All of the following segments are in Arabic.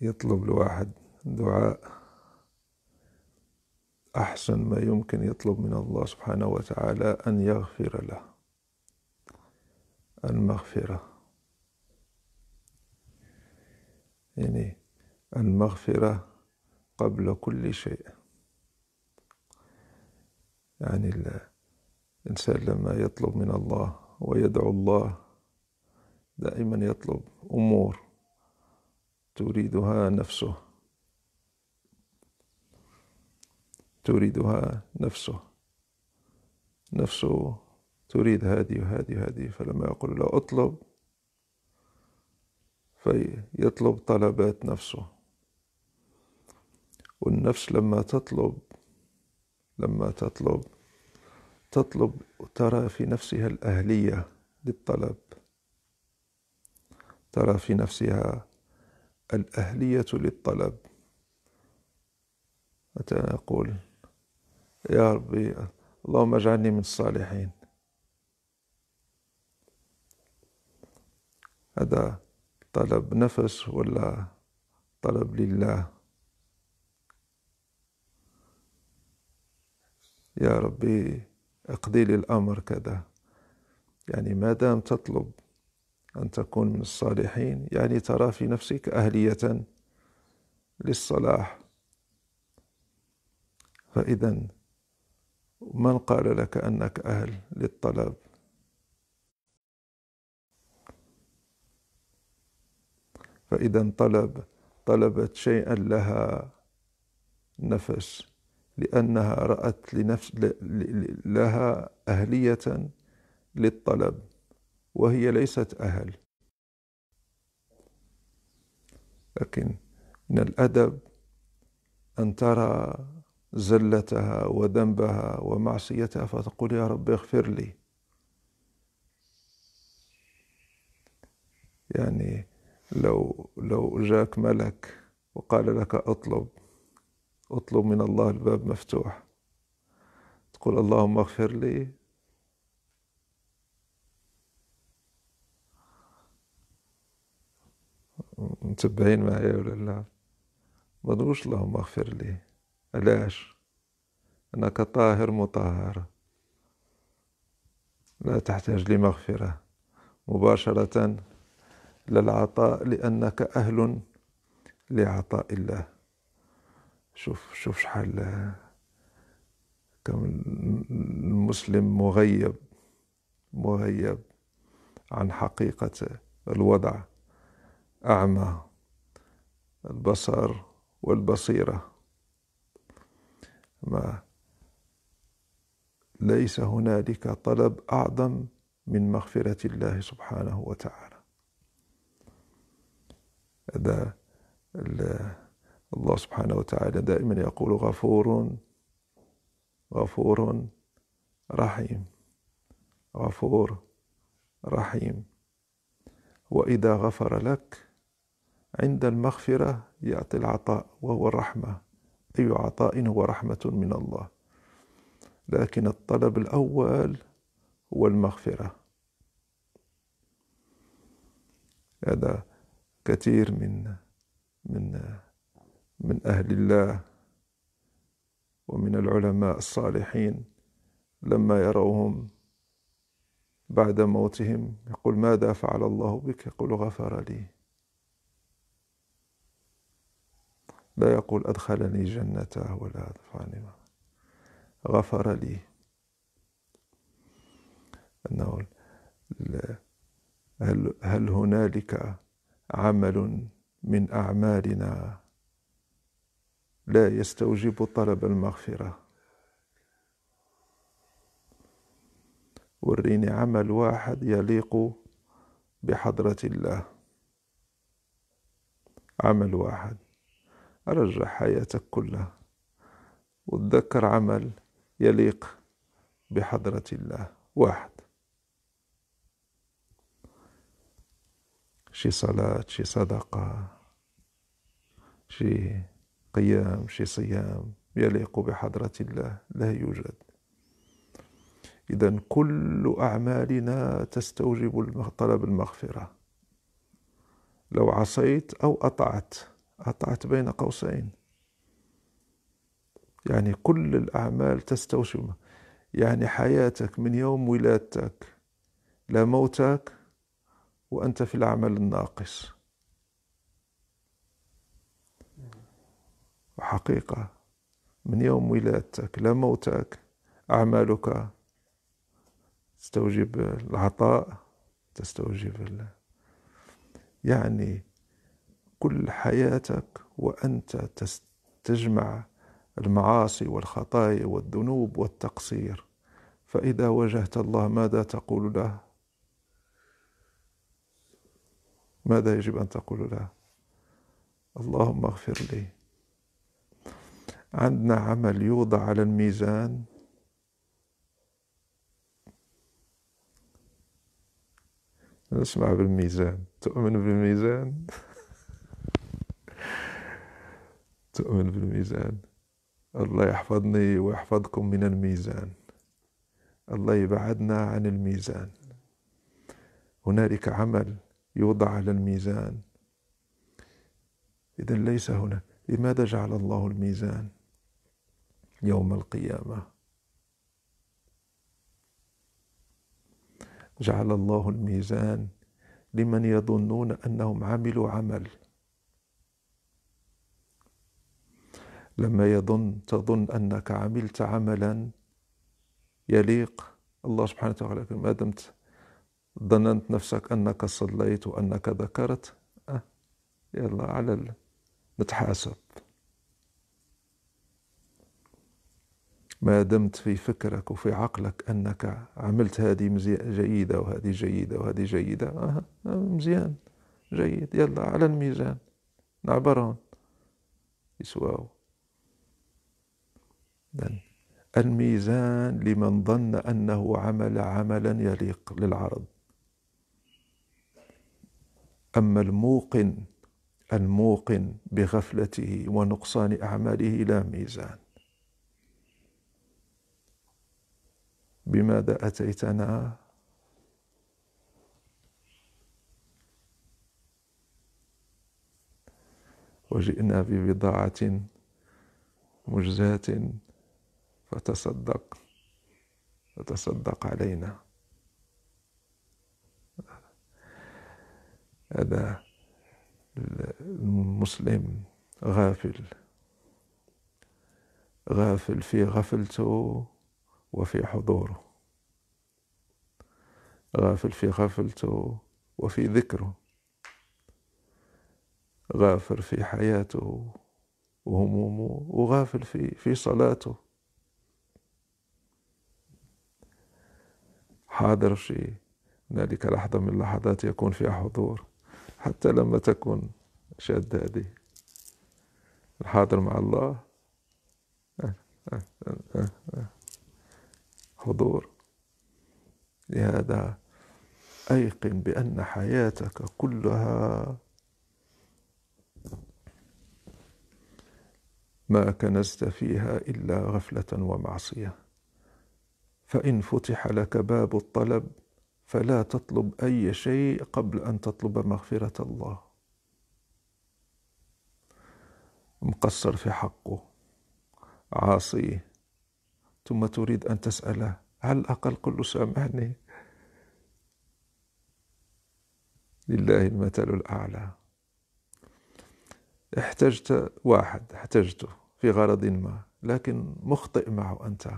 يطلب الواحد يطلب من الله سبحانه وتعالى أن يغفر له المغفرة يعني المغفرة قبل كل شيء يعني الإنسان لما يطلب من الله ويدعو الله دائما يطلب أمور تريدها نفسه تريدها نفسه نفسه تريد هذه وهذه وهذه فلما يقول له أطلب فيطلب طلبات نفسه والنفس لما تطلب لما تطلب تطلب ترى في نفسها الأهلية للطلب ترى في نفسها الأهلية للطلب متى نقول يا ربي اللهم اجعلني من الصالحين هذا طلب نفس ولا طلب لله يا ربي اقضي لي الامر كذا يعني ما دام تطلب ان تكون من الصالحين يعني ترى في نفسك اهليه للصلاح فاذا من قال لك أنك أهل للطلب فإذا طلب طلبت شيئا لها نفس لأنها رأت لنفس لها أهلية للطلب وهي ليست أهل لكن من الأدب أن ترى زلتها وذنبها ومعصيتها فتقول يا رب اغفر لي يعني لو لو جاك ملك وقال لك اطلب اطلب من الله الباب مفتوح تقول اللهم اغفر لي متبعين معي ولا لا ما اللهم اغفر لي علاش أنك طاهر مطهر لا تحتاج لمغفرة مباشرة للعطاء لأنك أهل لعطاء الله شوف شوف شحال كم المسلم مغيب مغيب عن حقيقة الوضع أعمى البصر والبصيره ما ليس هنالك طلب اعظم من مغفره الله سبحانه وتعالى هذا الله سبحانه وتعالى دائما يقول غفور غفور رحيم غفور رحيم واذا غفر لك عند المغفره يعطي العطاء وهو الرحمه أي عطاء هو رحمة من الله لكن الطلب الأول هو المغفرة هذا كثير من من من أهل الله ومن العلماء الصالحين لما يروهم بعد موتهم يقول ماذا فعل الله بك يقول غفر لي لا يقول أدخلني جنته ولا أدفعني غفر لي أنه هل, هل هنالك عمل من أعمالنا لا يستوجب طلب المغفرة وريني عمل واحد يليق بحضرة الله عمل واحد رجع حياتك كلها وتذكر عمل يليق بحضرة الله واحد شي صلاة شي صدقة شي قيام شي صيام يليق بحضرة الله لا يوجد إذا كل أعمالنا تستوجب طلب المغفرة لو عصيت أو أطعت قطعت بين قوسين يعني كل الأعمال تستوشم يعني حياتك من يوم ولادتك لموتك وأنت في العمل الناقص وحقيقة من يوم ولادتك لموتك أعمالك تستوجب العطاء تستوجب يعني كل حياتك وانت تجمع المعاصي والخطايا والذنوب والتقصير فاذا واجهت الله ماذا تقول له ماذا يجب ان تقول له اللهم اغفر لي عندنا عمل يوضع على الميزان نسمع بالميزان تؤمن بالميزان تؤمن بالميزان الله يحفظني ويحفظكم من الميزان الله يبعدنا عن الميزان هنالك عمل يوضع على الميزان إذا ليس هنا لماذا جعل الله الميزان يوم القيامة جعل الله الميزان لمن يظنون أنهم عملوا عمل لما يظن تظن أنك عملت عملا يليق الله سبحانه وتعالى ما دمت ظننت نفسك أنك صليت وأنك ذكرت أه يلا على نتحاسب ما دمت في فكرك وفي عقلك أنك عملت هذه جيدة وهذه جيدة وهذه جيدة آه مزيان جيد يلا على الميزان نعبرهم يسواو الميزان لمن ظن أنه عمل عملا يليق للعرض أما الموقن الموقن بغفلته ونقصان أعماله لا ميزان بماذا أتيتنا وجئنا ببضاعة مجزاة وتصدق وتصدق علينا هذا المسلم غافل غافل في غفلته وفي حضوره غافل في غفلته وفي ذكره غافل في حياته وهمومه وغافل في في صلاته حاضر في ذلك لحظة من اللحظات يكون فيها حضور حتى لما تكون شادة هذه الحاضر مع الله حضور لهذا أيقن بأن حياتك كلها ما كنزت فيها إلا غفلة ومعصية فإن فتح لك باب الطلب فلا تطلب أي شيء قبل أن تطلب مغفرة الله مقصر في حقه عاصيه ثم تريد أن تسأله على الأقل قل له سامحني لله المثل الأعلى احتجت واحد احتجته في غرض ما لكن مخطئ معه أنت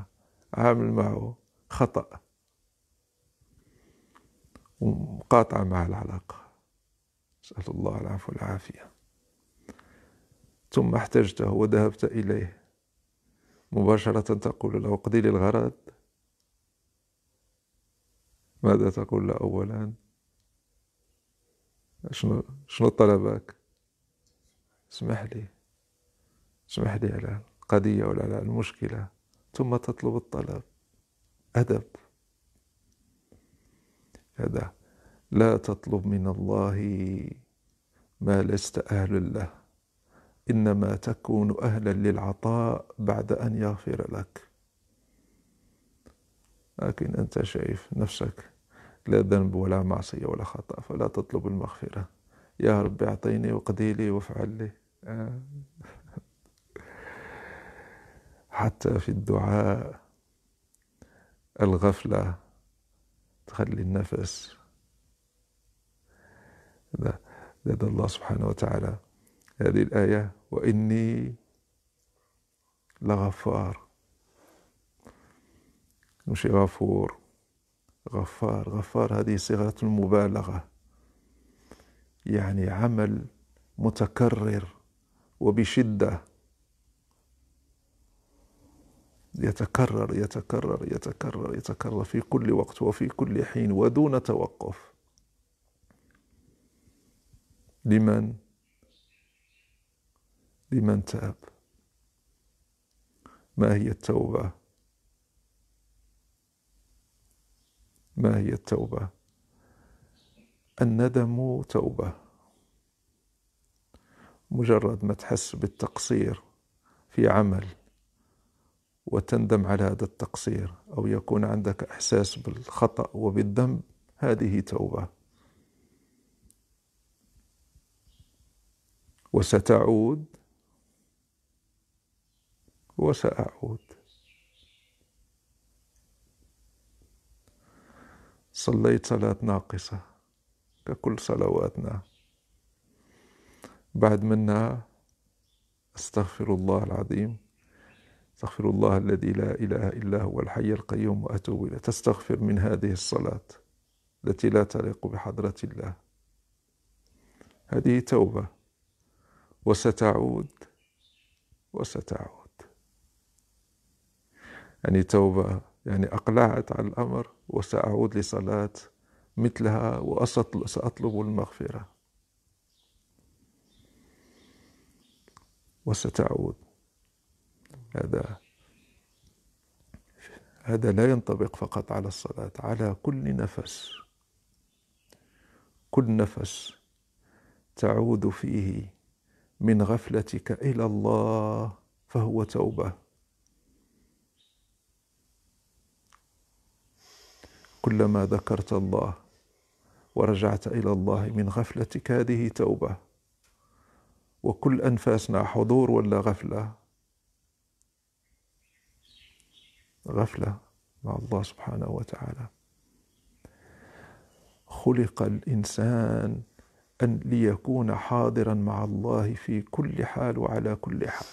عامل معه خطأ ومقاطعة مع العلاقة أسأل الله العفو والعافية ثم احتجته وذهبت إليه مباشرة تقول له اقضي لي الغرض ماذا تقول له أولا شنو شنو طلبك اسمح لي اسمح لي على القضية ولا على المشكلة ثم تطلب الطلب أدب هذا لا تطلب من الله ما لست أهلا له إنما تكون أهلا للعطاء بعد أن يغفر لك لكن أنت شايف نفسك لا ذنب ولا معصية ولا خطأ فلا تطلب المغفرة يا رب أعطيني وقضي لي وافعل لي حتى في الدعاء الغفلة تخلي النفس لدى الله سبحانه وتعالى هذه الآية وإني لغفار مش غفور غفار غفار هذه صيغة المبالغة يعني عمل متكرر وبشدة يتكرر يتكرر يتكرر يتكرر في كل وقت وفي كل حين ودون توقف لمن لمن تاب ما هي التوبه ما هي التوبه الندم توبه مجرد ما تحس بالتقصير في عمل وتندم على هذا التقصير أو يكون عندك إحساس بالخطأ وبالذنب هذه توبة وستعود وسأعود صليت صلاة ناقصة ككل صلواتنا بعد منها استغفر الله العظيم استغفر الله الذي لا إله إلا هو الحي القيوم وأتوب إليه تستغفر من هذه الصلاة التي لا تليق بحضرة الله هذه توبة وستعود وستعود يعني توبة يعني أقلعت على الأمر وسأعود لصلاة مثلها وسأطلب المغفرة وستعود هذا هذا لا ينطبق فقط على الصلاة على كل نفس كل نفس تعود فيه من غفلتك إلى الله فهو توبة كلما ذكرت الله ورجعت إلى الله من غفلتك هذه توبة وكل أنفاسنا حضور ولا غفلة غفلة مع الله سبحانه وتعالى خلق الإنسان أن ليكون حاضرا مع الله في كل حال وعلى كل حال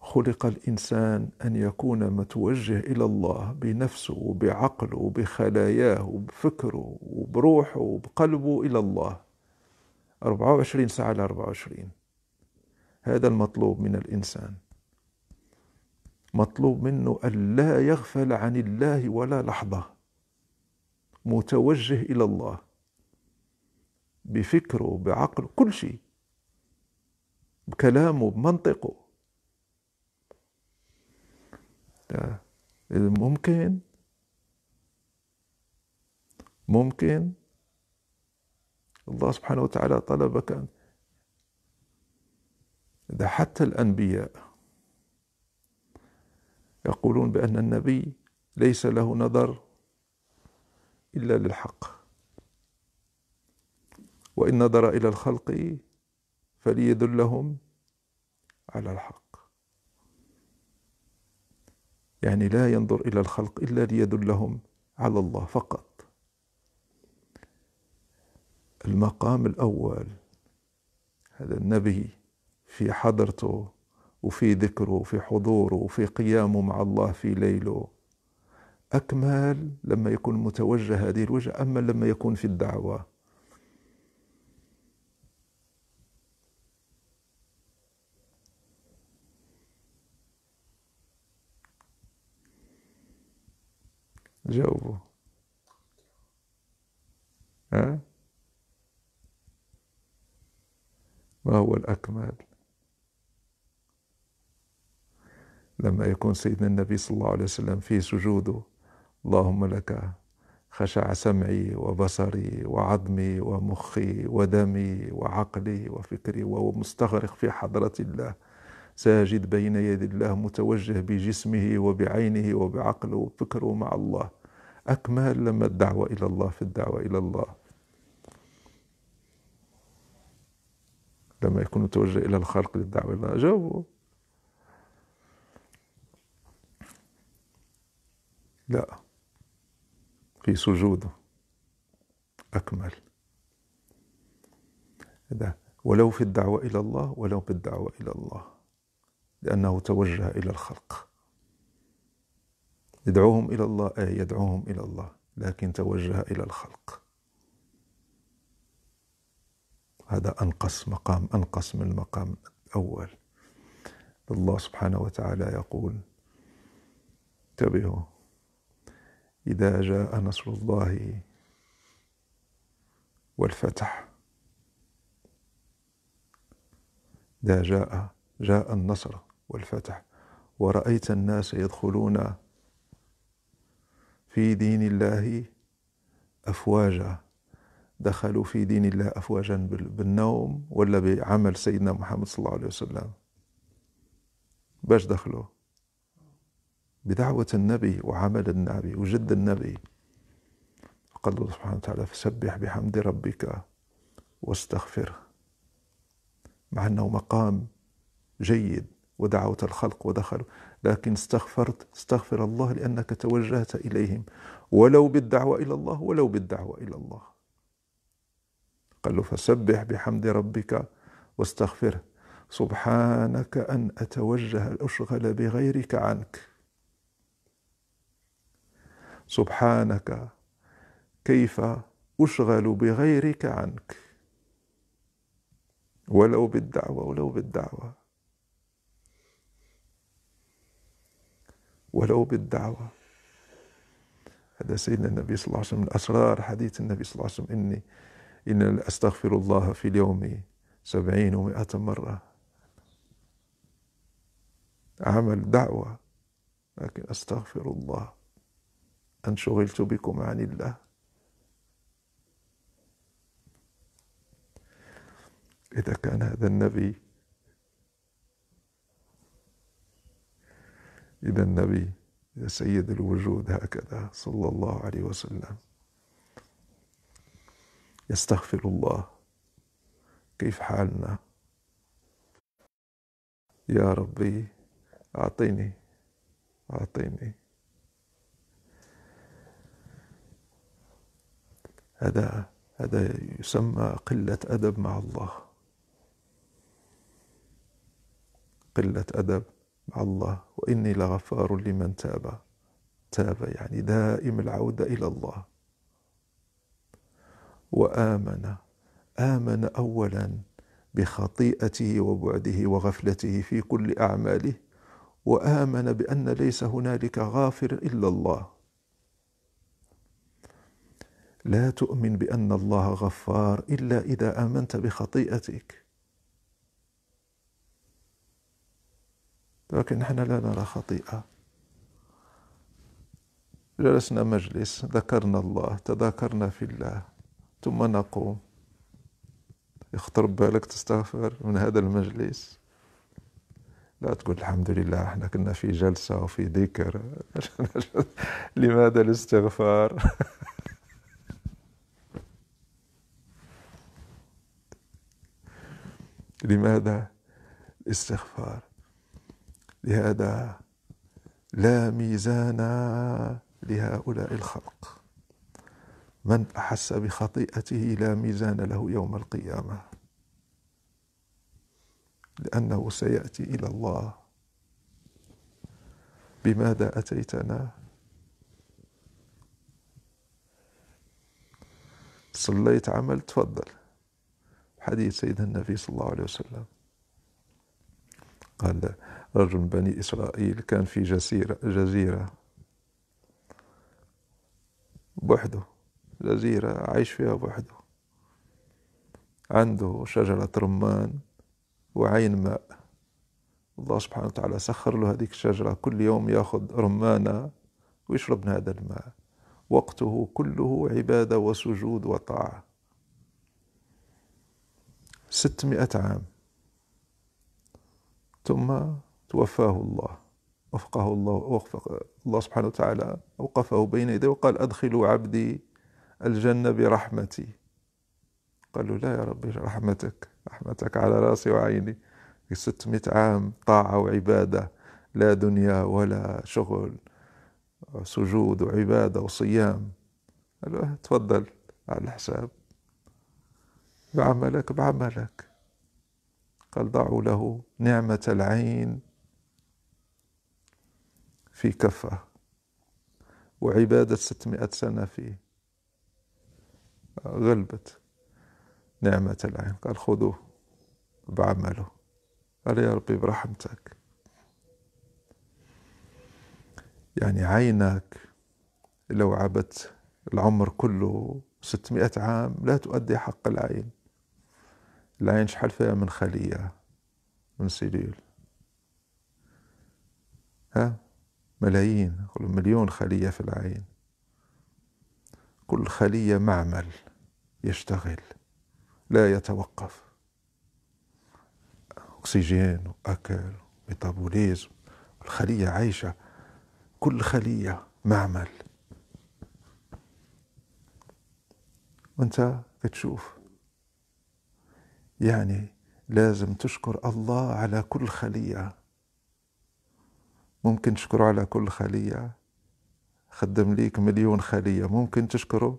خلق الإنسان أن يكون متوجه إلى الله بنفسه وبعقله وبخلاياه وبفكره وبروحه وبقلبه إلى الله 24 ساعة على 24 هذا المطلوب من الانسان مطلوب منه الا يغفل عن الله ولا لحظه متوجه الى الله بفكره بعقله كل شيء بكلامه بمنطقه آه، ممكن ممكن الله سبحانه وتعالى طلبك أن ده حتى الأنبياء يقولون بأن النبي ليس له نظر إلا للحق وإن نظر إلى الخلق فليدلهم على الحق يعني لا ينظر إلى الخلق إلا ليدلهم على الله فقط المقام الأول هذا النبي في حضرته وفي ذكره وفي حضوره وفي قيامه مع الله في ليله أكمل لما يكون متوجه هذه الوجهة أما لما يكون في الدعوة جاوبوا ها ما هو الأكمل لما يكون سيدنا النبي صلى الله عليه وسلم في سجوده اللهم لك خشع سمعي وبصري وعظمي ومخي ودمي وعقلي وفكري وهو مستغرق في حضرة الله ساجد بين يدي الله متوجه بجسمه وبعينه وبعقله وفكره مع الله أكمل لما الدعوة إلى الله في الدعوة إلى الله لما يكون متوجه إلى الخلق للدعوة إلى الله جاوبوا لا في سجوده أكمل ده ولو في الدعوة إلى الله ولو في الدعوة إلى الله لأنه توجه إلى الخلق يدعوهم إلى الله أي يدعوهم إلى الله لكن توجه إلى الخلق هذا أنقص مقام أنقص من المقام الأول الله سبحانه وتعالى يقول انتبهوا إذا جاء نصر الله والفتح إذا جاء جاء النصر والفتح ورأيت الناس يدخلون في دين الله أفواجا دخلوا في دين الله أفواجا بالنوم ولا بعمل سيدنا محمد صلى الله عليه وسلم باش دخلوا بدعوة النبي وعمل النبي وجد النبي قال الله سبحانه وتعالى فسبح بحمد ربك واستغفره مع أنه مقام جيد ودعوة الخلق ودخلوا لكن استغفرت استغفر الله لأنك توجهت إليهم ولو بالدعوة إلى الله ولو بالدعوة إلى الله قال له فسبح بحمد ربك واستغفره سبحانك أن أتوجه أشغل بغيرك عنك سبحانك كيف اشغل بغيرك عنك ولو بالدعوه ولو بالدعوه ولو بالدعوه هذا سيدنا النبي صلى الله عليه وسلم من اسرار حديث النبي صلى الله عليه وسلم اني ان استغفر الله في اليوم سبعين ومائة مره عمل دعوه لكن استغفر الله أن شغلت بكم عن الله إذا كان هذا النبي إذا النبي إذا سيد الوجود هكذا صلى الله عليه وسلم يستغفر الله كيف حالنا يا ربي أعطيني أعطيني هذا هذا يسمى قلة أدب مع الله قلة أدب مع الله وإني لغفار لمن تاب تاب يعني دائم العودة إلى الله وآمن آمن أولا بخطيئته وبعده وغفلته في كل أعماله وآمن بأن ليس هنالك غافر إلا الله لا تؤمن بان الله غفار الا اذا امنت بخطيئتك لكن نحن لا نرى خطيئه جلسنا مجلس ذكرنا الله تذاكرنا في الله ثم نقوم يخطر بالك تستغفر من هذا المجلس لا تقول الحمد لله احنا كنا في جلسة وفي ذكر لماذا الاستغفار لماذا الاستغفار لهذا لا ميزان لهؤلاء الخلق من احس بخطيئته لا ميزان له يوم القيامه لانه سياتي الى الله بماذا اتيتنا صليت عمل تفضل حديث سيدنا النبي صلى الله عليه وسلم قال رجل من بني إسرائيل كان في جزيرة جزيرة بوحده جزيرة عايش فيها بوحده عنده شجرة رمان وعين ماء الله سبحانه وتعالى سخر له هذيك الشجرة كل يوم ياخذ رمانة ويشرب من هذا الماء وقته كله عبادة وسجود وطاعة ستمائة عام ثم توفاه الله وفقه الله وفق الله سبحانه وتعالى أوقفه بين يديه وقال أدخلوا عبدي الجنة برحمتي قال له لا يا ربي رحمتك رحمتك على راسي وعيني 600 عام طاعة وعبادة لا دنيا ولا شغل سجود وعبادة وصيام قال له أه، تفضل على الحساب بعملك بعملك قال ضعوا له نعمة العين في كفة وعبادة ستمائة سنة في غلبت نعمة العين قال خذوه بعمله قال يا ربي برحمتك يعني عينك لو عبت العمر كله ستمائة عام لا تؤدي حق العين العين شحال فيها من خلية من سيلول ها ملايين مليون خلية في العين كل خلية معمل يشتغل لا يتوقف أكسجين وأكل ميتابوليزم الخلية عايشة كل خلية معمل وانت تشوف يعني لازم تشكر الله على كل خلية ممكن تشكره على كل خلية خدم ليك مليون خلية ممكن تشكره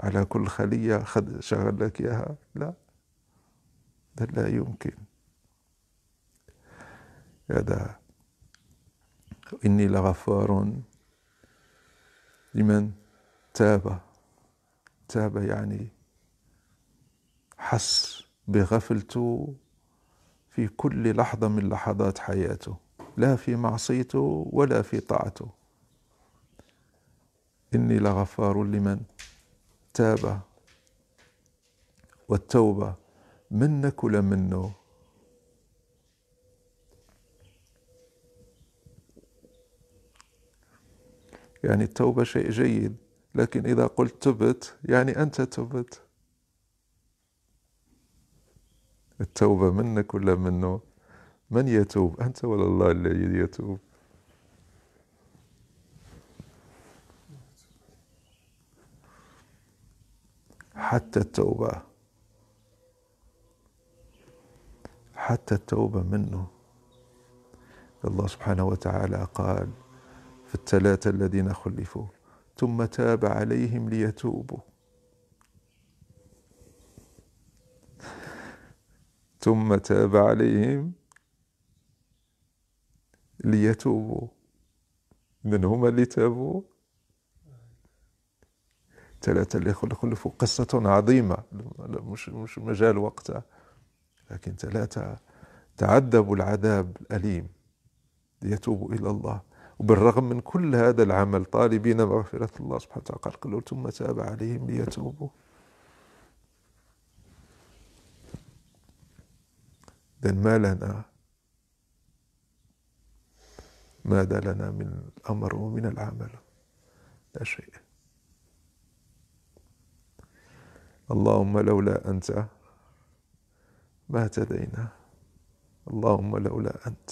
على كل خلية خد شغل لك إياها لا ده لا يمكن هذا إني لغفار لمن تاب تاب يعني حس بغفلته في كل لحظة من لحظات حياته لا في معصيته ولا في طاعته إني لغفار لمن تاب والتوبة منك ولا منه يعني التوبة شيء جيد لكن إذا قلت تبت يعني أنت تبت التوبة منك ولا منه من يتوب أنت ولا الله الذي يتوب حتى التوبة حتى التوبة منه الله سبحانه وتعالى قال في الثلاثة الذين خلفوا ثم تاب عليهم ليتوبوا ثم تاب عليهم ليتوبوا من هما اللي تابوا ثلاثة اللي خلفوا قصة عظيمة مش, مش مجال وقتها لكن ثلاثة تعذبوا العذاب الأليم ليتوبوا إلى الله وبالرغم من كل هذا العمل طالبين مغفرة الله سبحانه وتعالى قال ثم تاب عليهم ليتوبوا لأن ما لنا ماذا لنا من الأمر ومن العمل لا شيء اللهم لولا أنت ما اهتدينا اللهم لولا أنت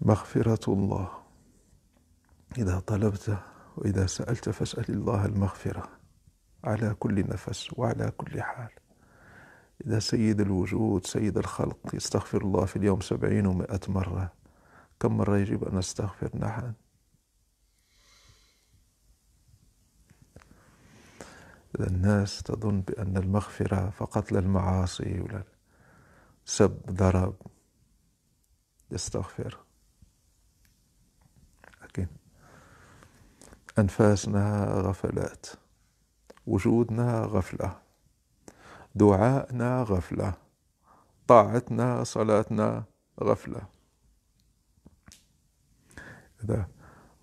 مغفرة الله إذا طلبت وإذا سألت فاسأل الله المغفرة على كل نفس وعلى كل حال إذا سيد الوجود سيد الخلق يستغفر الله في اليوم سبعين ومائة مرة كم مرة يجب أن نستغفر نحن نعم. الناس تظن بأن المغفرة فقط للمعاصي ولا سب ضرب يستغفر لكن أنفاسنا غفلات وجودنا غفلة دعائنا غفلة طاعتنا صلاتنا غفلة إذا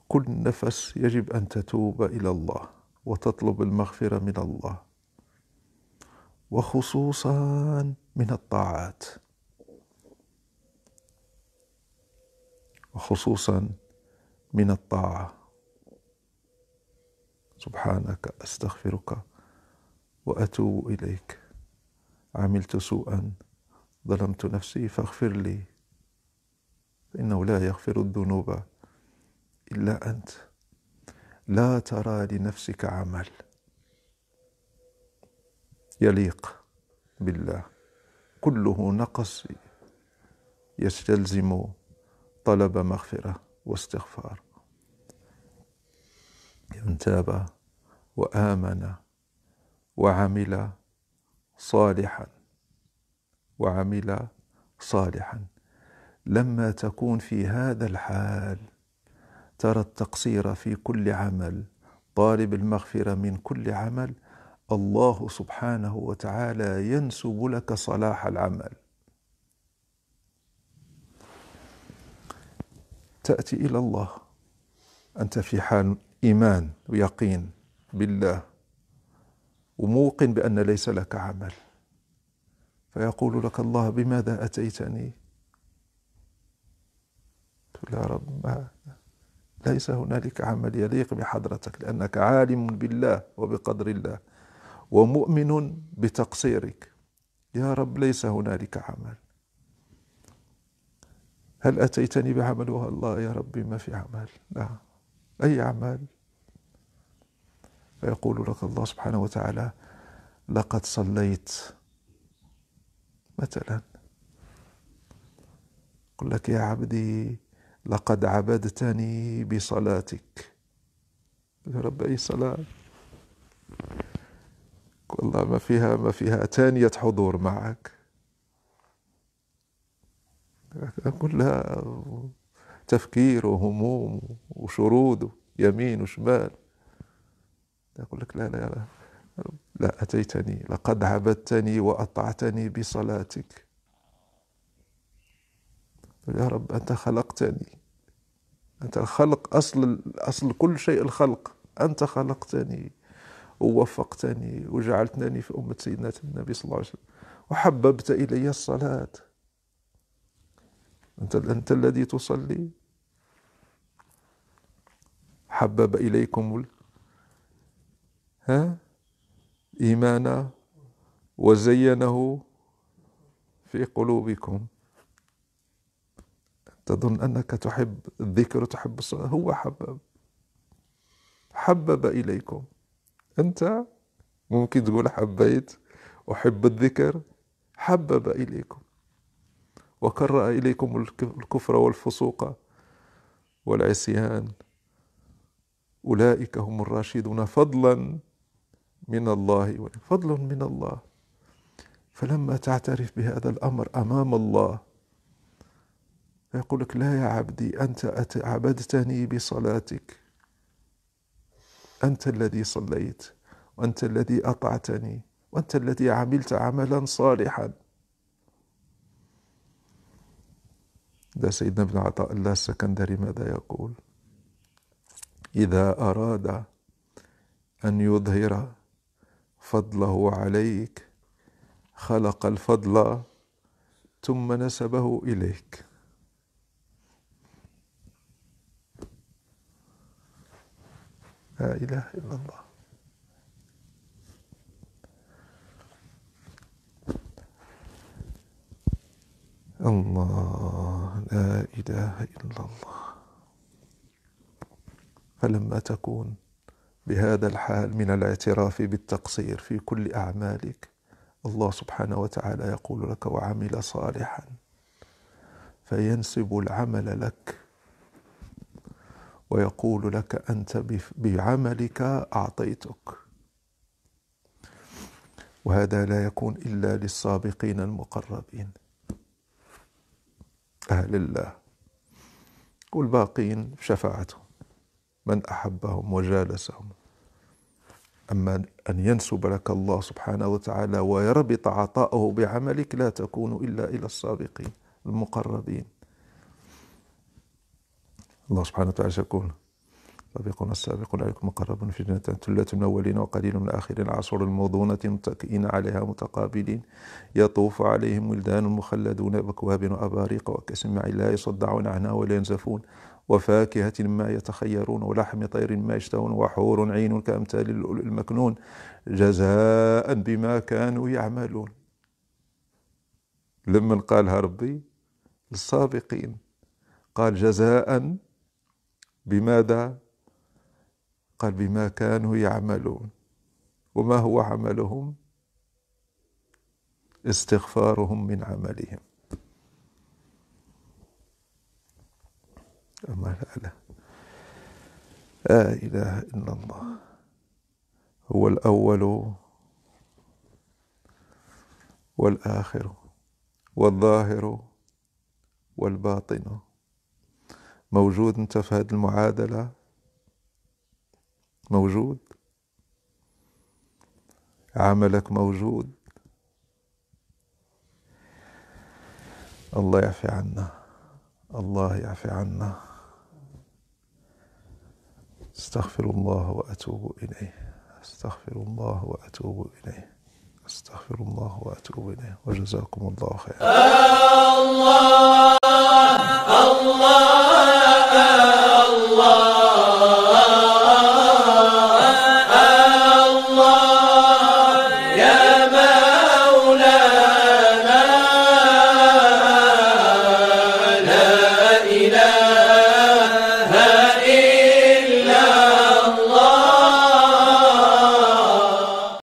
كل نفس يجب أن تتوب إلى الله وتطلب المغفرة من الله وخصوصا من الطاعات وخصوصا من الطاعه سبحانك أستغفرك وأتوب إليك عملت سوءا ظلمت نفسي فاغفر لي فإنه لا يغفر الذنوب إلا أنت لا ترى لنفسك عمل يليق بالله كله نقص يستلزم طلب مغفره واستغفار من تاب وامن وعمل صالحا وعمل صالحا لما تكون في هذا الحال ترى التقصير في كل عمل طالب المغفره من كل عمل الله سبحانه وتعالى ينسب لك صلاح العمل تاتي الى الله انت في حال ايمان ويقين بالله وموقن بان ليس لك عمل فيقول لك الله بماذا اتيتني تقول يا رب ما ليس هنالك عمل يليق بحضرتك لانك عالم بالله وبقدر الله ومؤمن بتقصيرك يا رب ليس هنالك عمل هل اتيتني بعمل والله يا ربي ما في عمل لا نعم. اي عمل فيقول لك الله سبحانه وتعالى لقد صليت مثلا يقول لك يا عبدي لقد عبدتني بصلاتك يا رب أي صلاة والله ما فيها ما فيها تانية حضور معك كلها تفكير وهموم وشرود يمين وشمال يقول لك لا لا لا, لا أتيتني لقد عبدتني وأطعتني بصلاتك يا رب أنت خلقتني أنت الخلق أصل أصل كل شيء الخلق أنت خلقتني ووفقتني وجعلتني في أمة سيدنا النبي صلى الله عليه وسلم وحببت إلي الصلاة أنت, أنت الذي تصلي حبب إليكم ها إيمانا وزينه في قلوبكم تظن أنك تحب الذكر تحب الصلاة هو حبب حبب إليكم أنت ممكن تقول حبيت أحب الذكر حبب إليكم وكرأ إليكم الكفر والفسوق والعصيان أولئك هم الراشدون فضلا من الله فضل من الله فلما تعترف بهذا الأمر أمام الله يقول لك لا يا عبدي أنت عبدتني بصلاتك أنت الذي صليت وأنت الذي أطعتني وأنت الذي عملت عملا صالحا ده سيدنا ابن عطاء الله السكندري ماذا يقول إذا أراد أن يظهر فضله عليك خلق الفضل ثم نسبه اليك لا اله الا الله الله لا اله الا الله فلما تكون بهذا الحال من الاعتراف بالتقصير في كل أعمالك الله سبحانه وتعالى يقول لك وعمل صالحا فينسب العمل لك ويقول لك أنت بعملك أعطيتك وهذا لا يكون إلا للسابقين المقربين أهل الله والباقين شفاعتهم من أحبهم وجالسهم أما أن ينسب لك الله سبحانه وتعالى ويربط عطاءه بعملك لا تكون إلا إلى السابقين المقربين الله سبحانه وتعالى يقول سابقون السابقون عليكم مقربون في جنة ثلة من الأولين وقليل من الآخرين عصر الموضونة متكئين عليها متقابلين يطوف عليهم ولدان مخلدون بكواب وأباريق وكسم من لا يصدعون عنها ولا ينزفون وفاكهة ما يتخيرون ولحم طير ما يشتهون وحور عين كأمثال المكنون جزاء بما كانوا يعملون لما قالها ربي للسابقين قال جزاء بماذا قال بما كانوا يعملون وما هو عملهم استغفارهم من عملهم ما فعله لا إله إلا الله هو الأول والآخر والظاهر والباطن موجود أنت في هذه المعادلة موجود عملك موجود الله يعفي عنا الله يعفي عنا استغفر الله وأتوب إليه استغفر الله وأتوب إليه استغفر الله وأتوب إليه وجزاكم الله خيرا آه، الله الله آه.